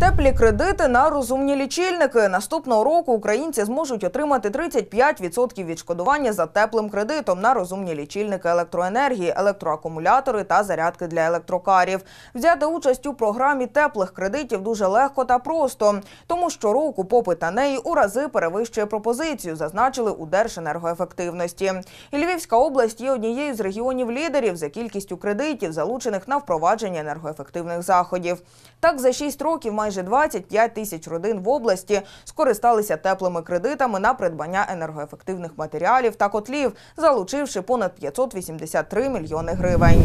Теплі кредити на розумні лічильники. Наступного року українці зможуть отримати 35% відшкодування за теплим кредитом на розумні лічильники електроенергії, електроакумулятори та зарядки для електрокарів. Взяти участь у програмі теплих кредитів дуже легко та просто, тому що року попит на неї у рази перевищує пропозицію, зазначили у Держенергоефективності. І Львівська область є однією з регіонів лідерів за кількістю кредитів, залучених на впровадження енергоефективних заходів. Так за 6 років має майже 25 тисяч родин в області скористалися теплими кредитами на придбання енергоефективних матеріалів та котлів, залучивши понад 583 мільйони гривень.